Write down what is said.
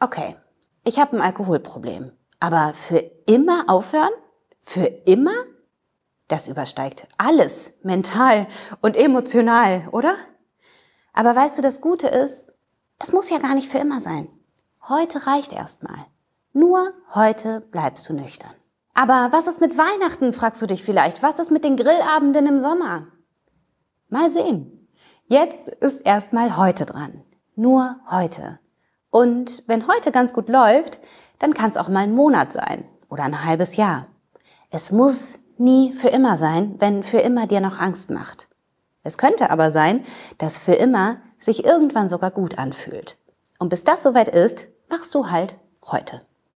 okay, ich habe ein Alkoholproblem, aber für immer aufhören? Für immer? Das übersteigt alles, mental und emotional, oder? Aber weißt du, das Gute ist, es muss ja gar nicht für immer sein. Heute reicht erstmal. Nur heute bleibst du nüchtern. Aber was ist mit Weihnachten, fragst du dich vielleicht? Was ist mit den Grillabenden im Sommer? Mal sehen. Jetzt ist erstmal heute dran. Nur heute. Und wenn heute ganz gut läuft, dann kann es auch mal ein Monat sein oder ein halbes Jahr. Es muss nie für immer sein, wenn für immer dir noch Angst macht. Es könnte aber sein, dass für immer sich irgendwann sogar gut anfühlt. Und bis das soweit ist, machst du halt heute.